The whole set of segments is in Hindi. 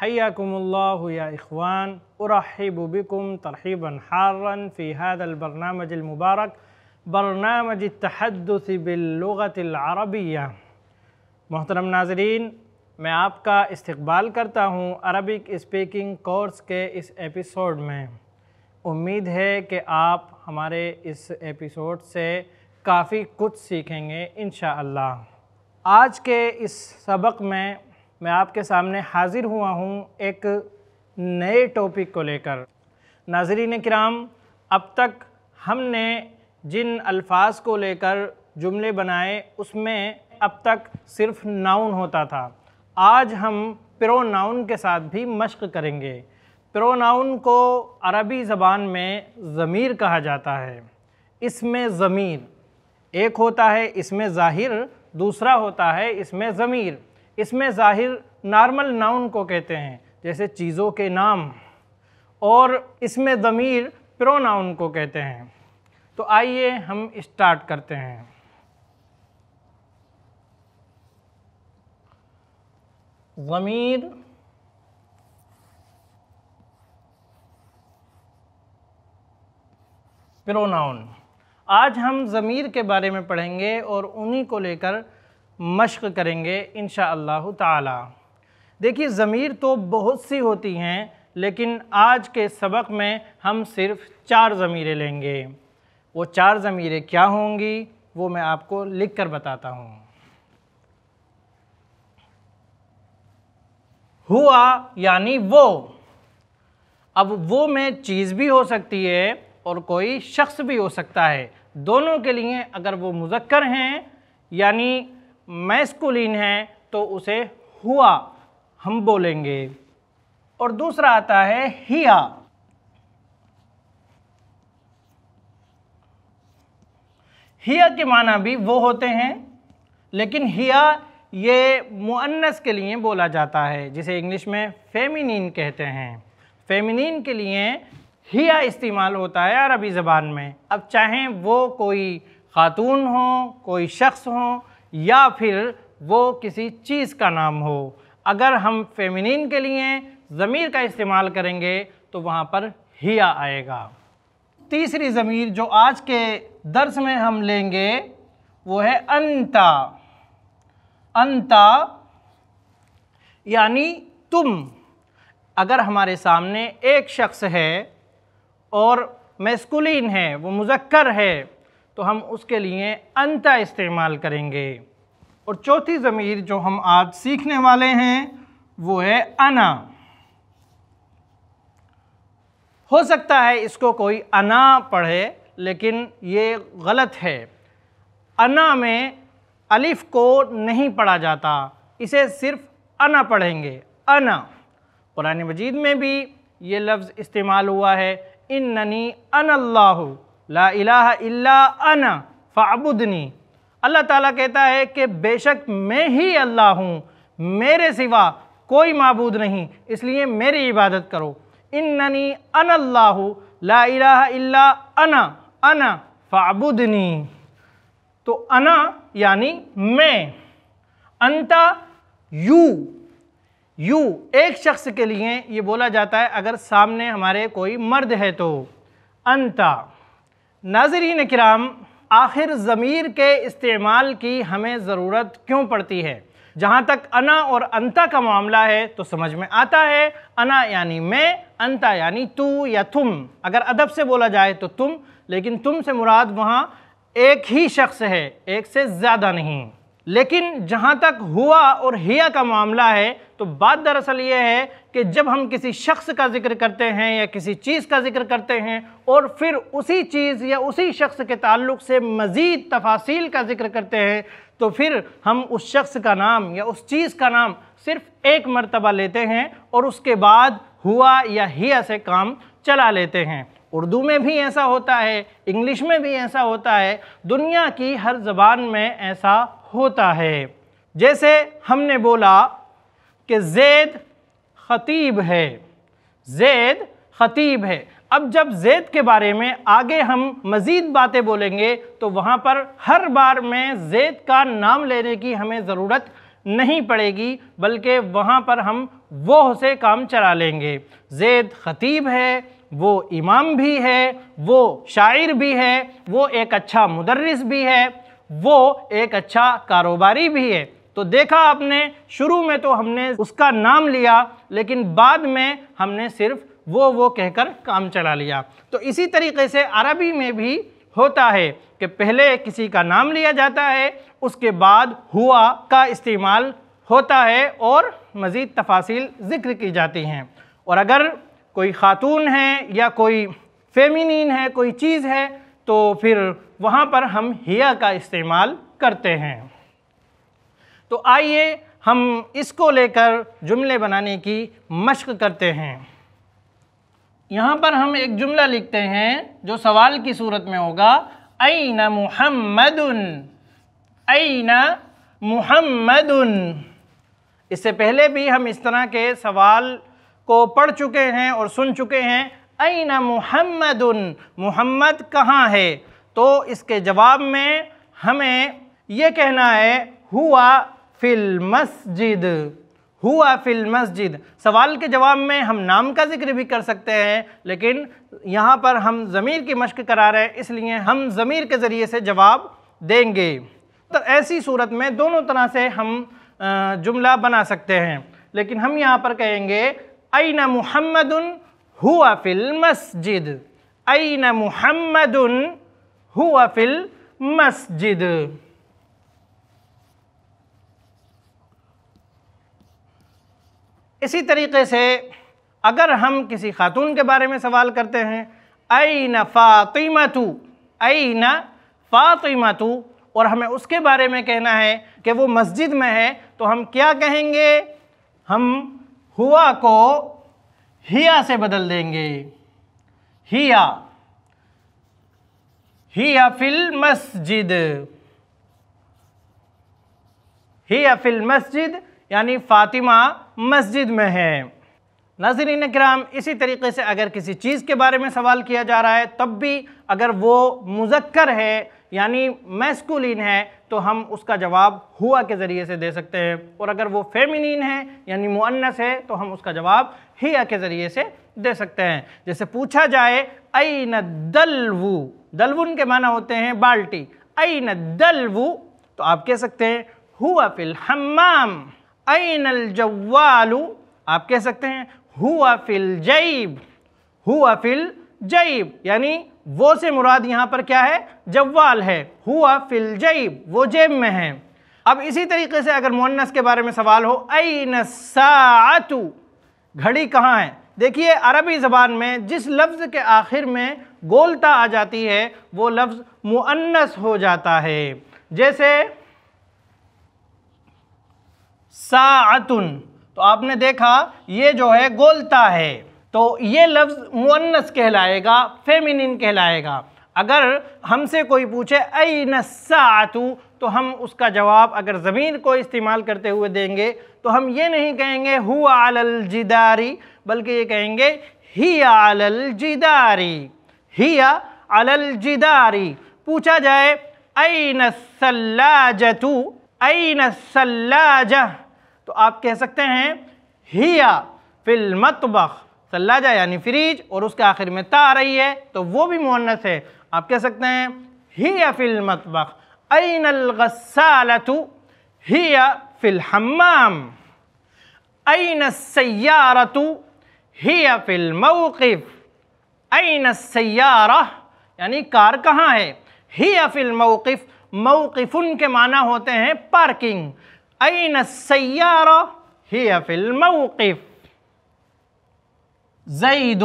हयाकुमल्लाहु या इखवान उरहिबुबिकुम तरहीबन हारन फ़ी हदलबरनामज मुबारक बरनामज तहदस बिल्लुतरबिया मोहतरम नाजरीन मैं आपका इस्तबाल करता हूँ अरबिक स्पीकिंग कोर्स के इस एपिसोड में उम्मीद है कि आप हमारे इस एपिसोड से काफ़ी कुछ सीखेंगे इन आज के इस सबक में मैं आपके सामने हाज़िर हुआ हूँ एक नए टॉपिक को लेकर नाजरीन कराम अब तक हमने जिन अल्फाज को लेकर जुमले बनाए उसमें अब तक सिर्फ नाउन होता था आज हम प्रो नाउन के साथ भी मश्क करेंगे प्रो नाउन को अरबी ज़बान में ज़मीर कहा जाता है इसमें ज़मीर एक होता है इसमें ज़ाहिर दूसरा होता है इसमें ज़मीर इसमें ज़ाहिर नॉर्मल नाउन को कहते हैं जैसे चीज़ों के नाम और इसमें ज़मीर प्रो नाउन को कहते हैं तो आइए हम स्टार्ट करते हैं ज़मीर प्रोनाउन आज हम ज़मीर के बारे में पढ़ेंगे और उन्हीं को लेकर मश्क करेंगे इन ताला देखिए ज़मीर तो बहुत सी होती हैं लेकिन आज के सबक में हम सिर्फ चार ज़मीरें लेंगे वो चार ज़मीरें क्या होंगी वो मैं आपको लिख कर बताता हूँ हुआ यानी वो अब वो में चीज़ भी हो सकती है और कोई शख्स भी हो सकता है दोनों के लिए अगर वो मुजक्कर हैं यानी मैस्कुलिन है तो उसे हुआ हम बोलेंगे और दूसरा आता है हिया हिया के माना भी वो होते हैं लेकिन हिया ये मुअन्नस के लिए बोला जाता है जिसे इंग्लिश में फेमिनिन कहते हैं फेमिनिन के लिए हिया इस्तेमाल होता है अरबी ज़बान में अब चाहे वो कोई ख़ातून हो कोई शख्स हो या फिर वो किसी चीज़ का नाम हो अगर हम फेमिनिन के लिए ज़मीर का इस्तेमाल करेंगे तो वहाँ पर हिया आएगा तीसरी ज़मीर जो आज के दर्स में हम लेंगे वो है अंता अंता यानी तुम अगर हमारे सामने एक शख्स है और मैस्कुलिन है वो मुजक्कर है तो हम उसके लिए अंता इस्तेमाल करेंगे और चौथी ज़मीर जो हम आज सीखने वाले हैं वो है अना हो सकता है इसको कोई अना पढ़े लेकिन ये गलत है अना में अलिफ को नहीं पढ़ा जाता इसे सिर्फ अना पढ़ेंगे अना कुरान मजीद में भी ये लफ्ज़ इस्तेमाल हुआ है इन ननी अनल्लाहू ला इलाह इल्ला अन फ़ाबुदनी अल्लाह ताला कहता है कि बेशक मैं ही अल्लाह हूँ मेरे सिवा कोई मबूद नहीं इसलिए मेरी इबादत करो इन्नी अन अल्लाह ला इलाह इल्ला अना अना फ़ाबुदनी तो अना यानी मैं अंता यू यू एक शख्स के लिए ये बोला जाता है अगर सामने हमारे कोई मर्द है तो अंता नाजरीन कराम आखिर ज़मीर के इस्तेमाल की हमें ज़रूरत क्यों पड़ती है जहाँ तक अना और अंता का मामला है तो समझ में आता है अना यानी मैं अंता यानी तू या तुम अगर अदब से बोला जाए तो तुम लेकिन तुम से मुराद वहाँ एक ही शख्स है एक से ज़्यादा नहीं लेकिन जहाँ तक हुआ और हिया का मामला है तो बात दरअसल ये है कि जब हम किसी शख्स का जिक्र करते हैं या किसी चीज़ का जिक्र करते हैं और फिर उसी चीज़ या उसी शख्स के ताल्लुक से मज़ीद तफासिल का जिक्र करते हैं तो फिर हम उस शख्स का नाम या उस चीज़ का नाम सिर्फ़ एक मरतबा लेते हैं और उसके बाद हुआ या हिया से काम चला लेते हैं उर्दू में भी ऐसा होता है इंग्लिश में भी ऐसा होता है दुनिया की हर जबान में ऐसा होता है जैसे हमने बोला कि जैद ख़तीब है जैद ख़तीब है अब जब जैद के बारे में आगे हम मज़ीद बातें बोलेंगे तो वहाँ पर हर बार में जैद का नाम लेने की हमें ज़रूरत नहीं पड़ेगी बल्कि वहाँ पर हम वो से काम चला लेंगे जैद ख़तीब है वो इमाम भी है वो शायर भी है वो एक अच्छा मुदरस भी है वो एक अच्छा कारोबारी भी है तो देखा आपने शुरू में तो हमने उसका नाम लिया लेकिन बाद में हमने सिर्फ वो वो कहकर काम चला लिया तो इसी तरीके से अरबी में भी होता है कि पहले किसी का नाम लिया जाता है उसके बाद हुआ का इस्तेमाल होता है और मज़ीद तफासिल ज़िक्र की जाती हैं और अगर कोई ख़ातून है या कोई फेमिनिन है कोई चीज़ है तो फिर वहाँ पर हम हिया का इस्तेमाल करते हैं तो आइए हम इसको लेकर जुमले बनाने की मशक करते हैं यहाँ पर हम एक जुमला लिखते हैं जो सवाल की सूरत में होगा अन मुहम्मद न मुहम्मद इससे पहले भी हम इस तरह के सवाल को पढ़ चुके हैं और सुन चुके हैं ऐना मोहम्मद मुहम्मद कहाँ है तो इसके जवाब में हमें ये कहना है हुआ फिल मस्जिद हुआ फिल मस्जिद सवाल के जवाब में हम नाम का जिक्र भी कर सकते हैं लेकिन यहाँ पर हम ज़मीर की मश्क करा रहे हैं इसलिए हम ज़मीर के ज़रिए से जवाब देंगे तो ऐसी सूरत में दोनों तरह से हम जुमला बना सकते हैं लेकिन हम यहाँ पर कहेंगे अना मोहम्मद हुआ फिल मस्जिद अन मुहम्मद हुआ फिल मस्जिद इसी तरीके से अगर हम किसी खातून के बारे में सवाल करते हैं अन फ़ातिमा तू अन फ़ातिमा तू और हमें उसके बारे में कहना है कि वो मस्जिद में है तो हम क्या कहेंगे हम हुआ को हिया से बदल देंगे हिया हिया फिल मस्जिद हिया फिल मस्जिद यानी फ़ातिमा मस्जिद में है नाजरीन कराम इसी तरीके से अगर किसी चीज़ के बारे में सवाल किया जा रहा है तब भी अगर वो मुजक्कर है यानी मैस्कुलिन है तो हम उसका जवाब हुआ के ज़रिए से दे सकते हैं और अगर वो फेमिनिन है यानी मुअन्नस है तो हम उसका जवाब हिया के ज़रिए से दे सकते हैं जैसे पूछा जाए आई न दलवू दलवुन के माना होते हैं बाल्टी आई न दलवू तो आप कह सकते हैं हुआ फिल आई नल जवालू आप कह सकते हैं हुआ फिल जईब हुआ फिल जईब यानी वो से मुराद यहाँ पर क्या है जवाल है हुआ फिल जईब वो जेब में है अब इसी तरीके से अगर मुन्नस के बारे में सवाल हो आई न सातू घड़ी कहाँ है देखिए अरबी ज़बान में जिस लफ्ज़ के आखिर में गोलता आ जाती है वो लफ्ज़ मुअन्नस हो जाता है जैसे सातुन तो आपने देखा ये जो है गोलता है तो ये लफ्ज़ मुअन्नस कहलाएगा फेमिनिन कहलाएगा अगर हमसे कोई पूछे अन सातु तो हम उसका जवाब अगर ज़मीर को इस्तेमाल करते हुए देंगे तो हम ये नहीं कहेंगे हु आलल जिदारी बल्कि ये कहेंगे ही आलल जिदारी हिया अलल जिदारी पूछा जाए ऐन सल्लाजतु ऐन सल्लाजा तो आप कह सकते हैं हिया फिल मतबख सल्लाजा यानी फ्रिज और उसके आखिर में ता आ रही है तो वो भी मुन्नस है आप कह सकते हैं ही फिल मतबख أين الغسالة؟ هي في الحمام أين السيارة؟ هي في الموقف أين السيارة؟ يعني كار کہاں ہے؟ هي في الموقف موقف کے معنی ہوتے ہیں أين السيارة؟ هي في الموقف زيد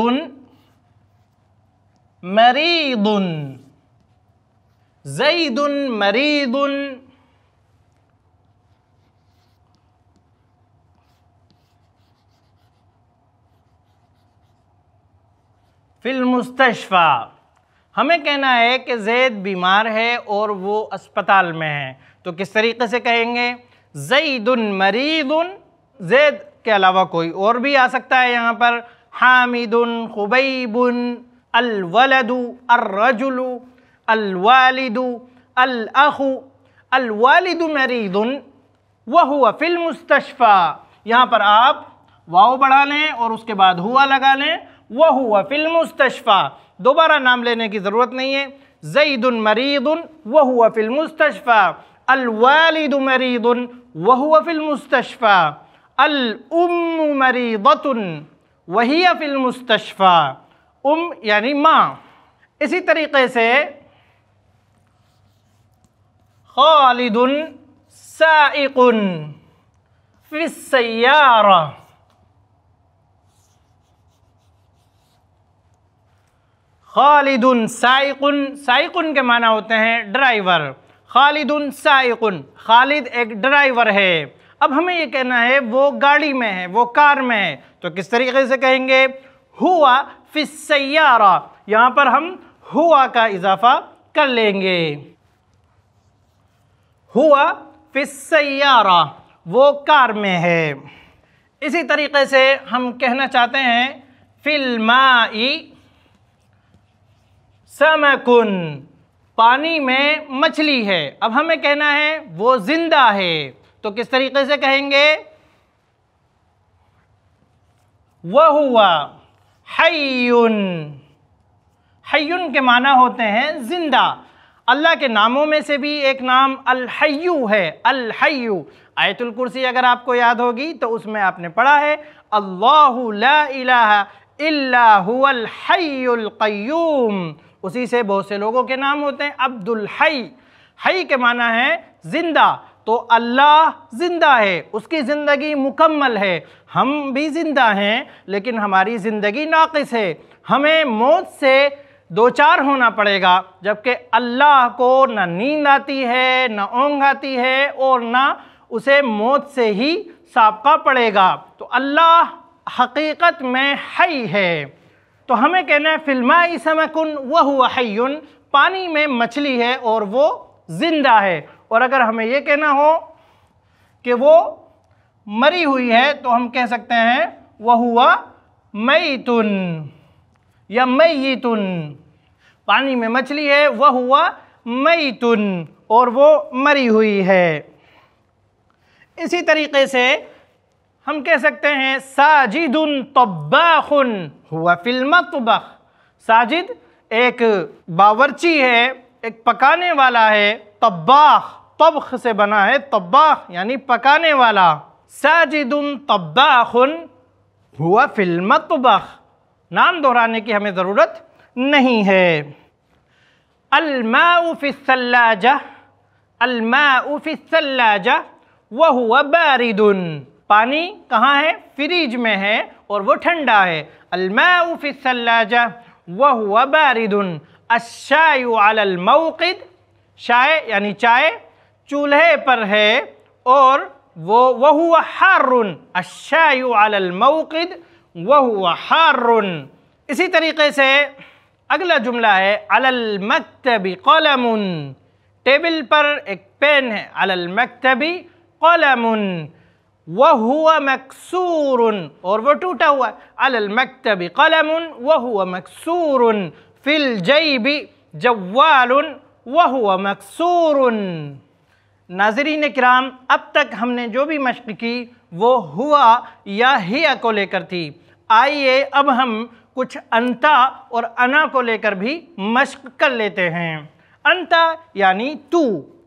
مريض जईदुन मरीदुन फिलमुस्तफ़ा हमें कहना है कि जैद बीमार है और वो अस्पताल में है तो किस तरीके से कहेंगे जईदुन मरीदुन जैद के अलावा कोई और भी आ सकता है यहाँ पर हामिदुन खुबैबुन अलवलदु अर्रजुलू अलवालिदु अलअहु अलवालिदु मरीदुन वह हुआ फिल मुस्तशफ़ा यहाँ पर आप वाओ बढ़ा लें और उसके बाद हुआ लगा लें वह हुआ फिल मुस्तशफ़ा दोबारा नाम लेने की ज़रूरत नहीं है जईदन मरीदन वह हुआ फिल मुस्तशफ़ा अलवालिद मरीदन वह हुआ फिल मुस्तशफ़ा अलम मरीदतन वही फिल मुस्तशफ़ा उम यानी माँ इसी तरीके से खालिदुन साइकुन फिसयारा खालिदुन साइकुन साइकुन के माना होते हैं ड्राइवर खालिदुन साइकुन खालिद एक ड्राइवर है अब हमें ये कहना है वो गाड़ी में है वो कार में है तो किस तरीके से कहेंगे हुआ फिसयारा यहाँ पर हम हुआ का इजाफा कर लेंगे हुआ फिसारा वो कार में है इसी तरीके से हम कहना चाहते हैं फिल्माई समकुन पानी में मछली है अब हमें कहना है वो जिंदा है तो किस तरीके से कहेंगे वह हुआ हयुन हयुन के माना होते हैं जिंदा अल्लाह के नामों में से भी एक नाम अलहयू है अलहयू आयतुल कुर्सी अगर आपको याद होगी तो उसमें आपने पढ़ा है अल्लाहल्लाहल्क़यूम उसी से बहुत से लोगों के नाम होते हैं अब्दुल हई हई के माना है जिंदा तो अल्लाह ज़िंदा है उसकी ज़िंदगी मुकम्मल है हम भी ज़िंदा हैं लेकिन हमारी ज़िंदगी नाक़ है हमें मौत से दो चार होना पड़ेगा जबकि अल्लाह को न नींद आती है न ओंग आती है और ना उसे मौत से ही सबका पड़ेगा तो अल्लाह हकीकत में हई है तो हमें कहना है फिल्मा इसमकुन वह हुआ हयुन पानी में मछली है और वो ज़िंदा है और अगर हमें ये कहना हो कि वो मरी हुई है तो हम कह सकते हैं वह हुआ मैतुन या मैतुन पानी में मछली है वह हुआ मई और वो मरी हुई है इसी तरीके से हम कह सकते हैं साजिदुन तब्बाखुन हुआ फिल्म तबख साजिद एक बावरची है एक पकाने वाला है तब्बा तबख से बना है तब्बा यानी पकाने वाला साजिद तब्बाखुन हुआ फिल्म तबख नाम दोहराने की हमें ज़रूरत नहीं है अलमा उफिसल्लाजा वह हुआ बारिदुन पानी कहाँ है फ्रिज में है और वो ठंडा है अलमा उफिसल्लाजा वह हुआ बारिदन अशायुआलमौक़द शाय यानी चाय चूल्हे पर है और वो वह हुआ हारुन अशायुआलमौक़द वह हुआ हारुन इसी तरीके से अगला जुमला है अलल मकतबी कलमुन टेबल पर एक पेन है अलल मकतबी कलमुन वह हुआ मकसूर और वह टूटा हुआ अलल मकतबी कलमुन वह हुआ मकसूर फिल जईबी जवाल वह हुआ मकसूर नाजरीन कराम अब तक हमने जो भी मशक़ की वो हुआ या हिया को लेकर थी आइए अब हम कुछ अंता और अना को लेकर भी मश्क कर लेते हैं अंता यानी तू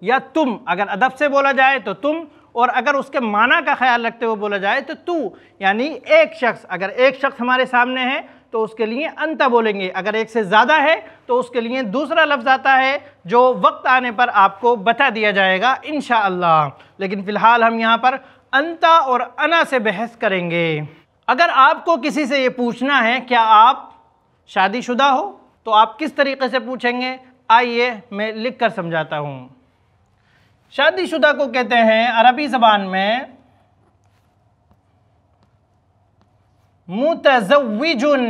या तुम अगर अदब से बोला जाए तो तुम और अगर उसके माना का ख्याल रखते हुए बोला जाए तो तू यानी एक शख्स अगर एक शख्स हमारे सामने है तो उसके लिए अंता बोलेंगे अगर एक से ज़्यादा है तो उसके लिए दूसरा लफ्ज़ आता है जो वक्त आने पर आपको बता दिया जाएगा इन लेकिन फ़िलहाल हम यहाँ पर अंता और अना से बहस करेंगे अगर आपको किसी से ये पूछना है क्या आप शादीशुदा हो तो आप किस तरीके से पूछेंगे आइए मैं लिख कर समझाता हूँ शादीशुदा को कहते हैं अरबी ज़बान में मुतजविजुन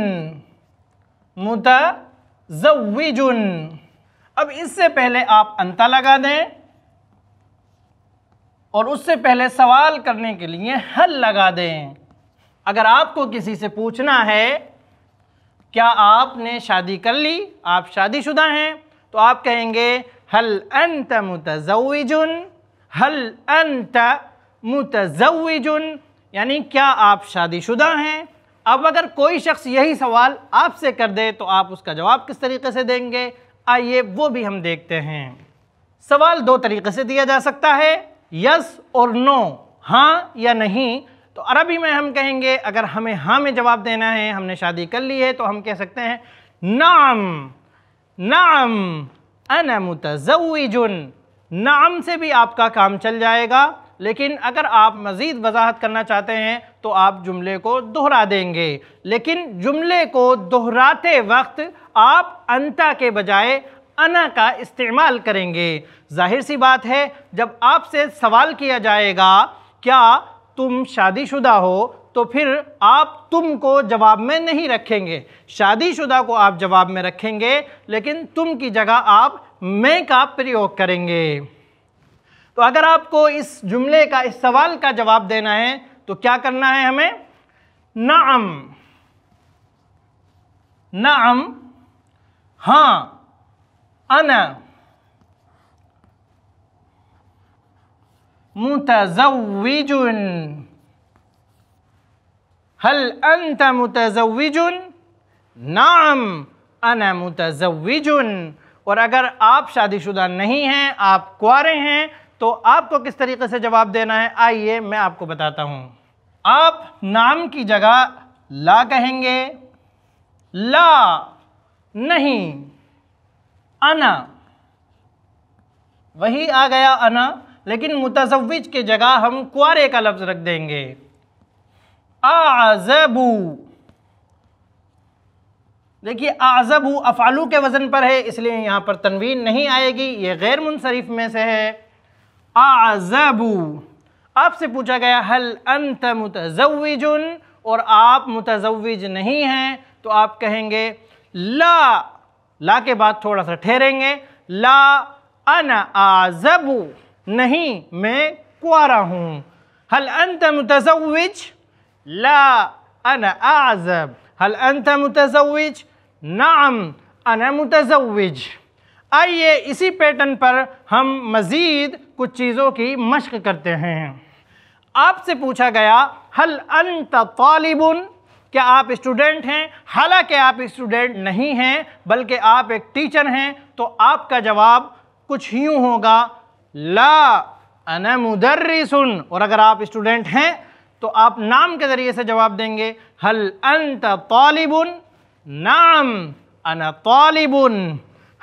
मुतजविजुन अब इससे पहले आप अंता लगा दें और उससे पहले सवाल करने के लिए हल लगा दें अगर आपको किसी से पूछना है क्या आपने शादी कर ली आप शादीशुदा हैं तो आप कहेंगे हल अंत मुतजुन हल अंत मुतजुन यानी क्या आप शादीशुदा हैं अब अगर कोई शख्स यही सवाल आपसे कर दे तो आप उसका जवाब किस तरीके से देंगे आइए वो भी हम देखते हैं सवाल दो तरीके से दिया जा सकता है यस और नो हाँ या नहीं तो अरबी में हम कहेंगे अगर हमें हाँ में जवाब देना है हमने शादी कर ली है तो हम कह सकते हैं नाम नाम अन मुतजुन नाम से भी आपका काम चल जाएगा लेकिन अगर आप मज़ीद वजाहत करना चाहते हैं तो आप जुमले को दोहरा देंगे लेकिन जुमले को दोहराते वक्त आप अंता के बजाय अना का इस्तेमाल करेंगे जाहिर सी बात है जब आपसे सवाल किया जाएगा क्या तुम शादीशुदा हो तो फिर आप तुम को जवाब में नहीं रखेंगे शादीशुदा को आप जवाब में रखेंगे लेकिन तुम की जगह आप मैं का प्रयोग करेंगे तो अगर आपको इस जुमले का इस सवाल का जवाब देना है तो क्या करना है हमें नाम नाम हाँ अना मुतजविज हल अंत मुतजविज नाम अन मुतजविज और अगर आप शादीशुदा नहीं हैं आप कुआरे हैं तो आपको किस तरीके से जवाब देना है आइए मैं आपको बताता हूँ आप नाम की जगह ला कहेंगे ला नहीं अना वही आ गया अना लेकिन मुतजवज के जगह हम कुआरे का लफ्ज़ रख देंगे आजबू देखिए आजबू अफालू के वज़न पर है इसलिए यहाँ पर तनवीन नहीं आएगी ये गैर मुनसरफ में से है आजबू आपसे पूछा गया हल अंत मुतजवजुन और आप मुतजवज नहीं हैं तो आप कहेंगे ला ला के बाद थोड़ा सा ठहरेंगे ला अन आजबू नहीं मैं कुआरा हूँ हल अंत मुतजवज ला अन आजब हल अंत मुतजवज नाम अन मुतजवज आइए इसी पैटर्न पर हम मज़ीद कुछ चीज़ों की मशक करते हैं आपसे पूछा गया हल अंत तालिबुन क्या आप स्टूडेंट हैं हालांकि आप स्टूडेंट नहीं हैं बल्कि आप एक टीचर हैं तो आपका जवाब कुछ यूँ होगा ला अन सुन और अगर आप स्टूडेंट हैं तो आप नाम के ज़रिए से जवाब देंगे हल अंत तालिबुन नाम अन तालिबुन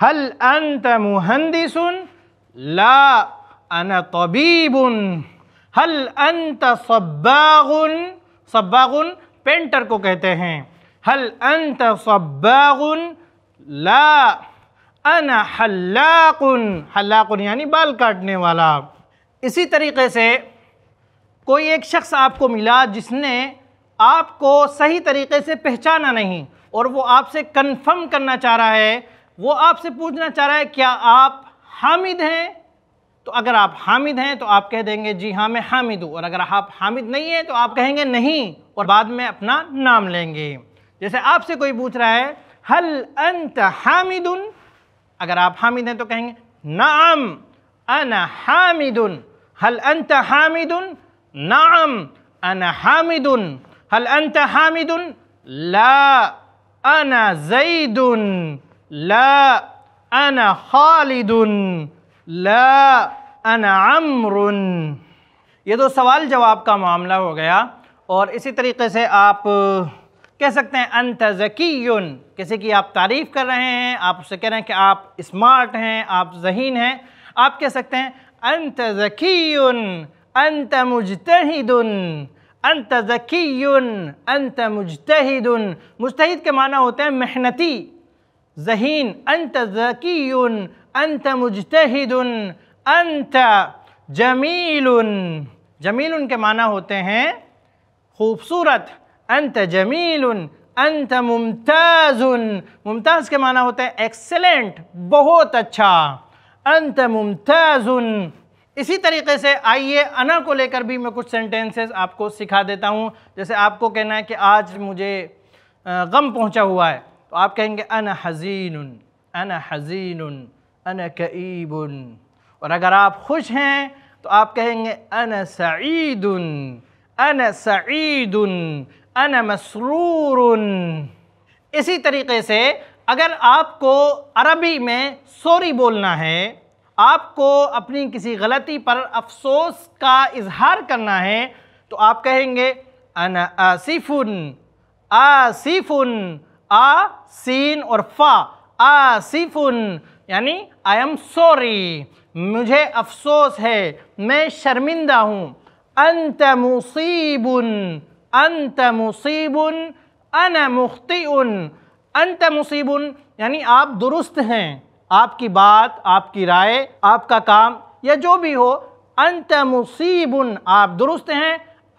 हल अंत सुन ला अन तबीबुन हल अंत सब्बागुन सब्बागुन पेंटर को कहते हैं हल अंत सब्बागुन ला अना हल्लाकुन हल्लाकुन यानी बाल काटने वाला इसी तरीके से कोई एक शख्स आपको मिला जिसने आपको सही तरीके से पहचाना नहीं और वो आपसे कन्फर्म करना चाह रहा है वो आपसे पूछना चाह रहा है क्या आप हामिद हैं तो अगर आप हामिद हैं तो आप कह देंगे जी हाँ मैं हामिद हूँ और अगर आप हामिद नहीं हैं तो आप कहेंगे नहीं और बाद में अपना नाम लेंगे जैसे आपसे कोई पूछ रहा है हल अंत हामिदुन अगर आप हामिद हैं तो कहेंगे नाम अना हामिदुन हल अंत हामिदुन नाम अना हामिदुन हल अंत हामिदुन ला अना जईदुन ला अना खालिदुन ला अना अमरुन ये तो सवाल जवाब का मामला हो गया और इसी तरीके से आप कह सकते हैं अंत जकीन किसी की आप तारीफ़ कर रहे हैं आप उससे कह रहे हैं कि आप स्मार्ट हैं आप जहीन हैं आप कह सकते हैं अंत जकीन अंत मुजतहिदन अंत जकीन अंत मुजतहिदन मुस्तहिद के माना होते हैं मेहनती जहीन अंत जकीन अंत मुजतहिदन अंत जमील जमील के माना होते हैं खूबसूरत अंत जमील अंत मुमताज़ मुमताज़ के माना होता है एक्सेलेंट बहुत अच्छा अंत मुमताज़ इसी तरीके से आइए अना को लेकर भी मैं कुछ सेंटेंसेस आपको सिखा देता हूँ जैसे आपको कहना है कि आज मुझे गम पहुँचा हुआ है तो आप कहेंगे अन हज़ीन अन हज़ीन अन कईब और अगर आप खुश हैं तो आप कहेंगे अन सईद अन सईद अन मसरूर इसी तरीके से अगर आपको अरबी में सॉरी बोलना है आपको अपनी किसी गलती पर अफसोस का इजहार करना है तो आप कहेंगे अन आसिफुन आसिफुन आ सीन और फा आसिफुन यानी आई एम सॉरी मुझे अफसोस है मैं शर्मिंदा हूँ अंत मुसीबुन अंत मुसीबन अन मुख्तिन अंत मुसीबन यानी आप दुरुस्त हैं आपकी बात आपकी राय आपका काम या जो भी हो अंत मुसीबन आप दुरुस्त हैं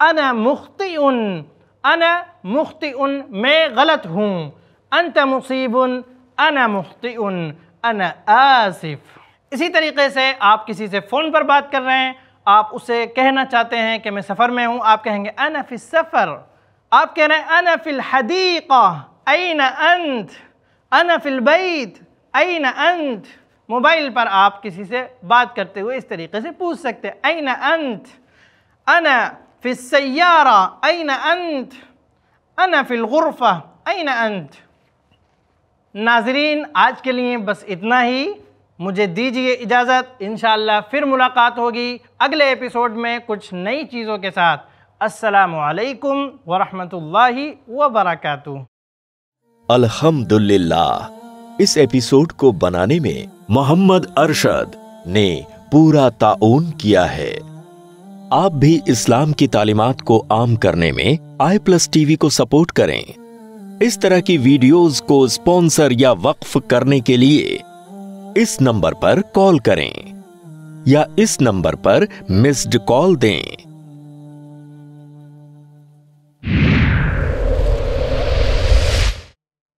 अन मुख्तिन अन मुख्तिन मैं गलत हूँ अंत मुसीबन अन मुख्तिन अन आसिफ इसी तरीके से आप किसी से फ़ोन पर बात कर रहे हैं आप उसे कहना चाहते हैं कि मैं सफ़र में हूँ आप कहेंगे अन सफ़र आप कह रहे हैं अनफिल फिल हदीक़ा अन अंत अनफिल फिल बैत अन अंत मोबाइल पर आप किसी से बात करते हुए इस तरीके से पूछ सकते हैं अन अंत अन फिल सयारा अन अंत अन फिल गुरफ़ा अन अंत नाजरीन आज के लिए बस इतना ही मुझे दीजिए इजाज़त इन फिर मुलाकात होगी अगले एपिसोड में कुछ नई चीज़ों के साथ असलकम वरहमतुल्लाहि वबरकू अल्हम्दुलिल्लाह इस एपिसोड को बनाने में मोहम्मद अरशद ने पूरा ताउन किया है आप भी इस्लाम की तालीमत को आम करने में आई प्लस टीवी को सपोर्ट करें इस तरह की वीडियोस को स्पॉन्सर या वक्फ करने के लिए इस नंबर पर कॉल करें या इस नंबर पर मिस्ड कॉल दें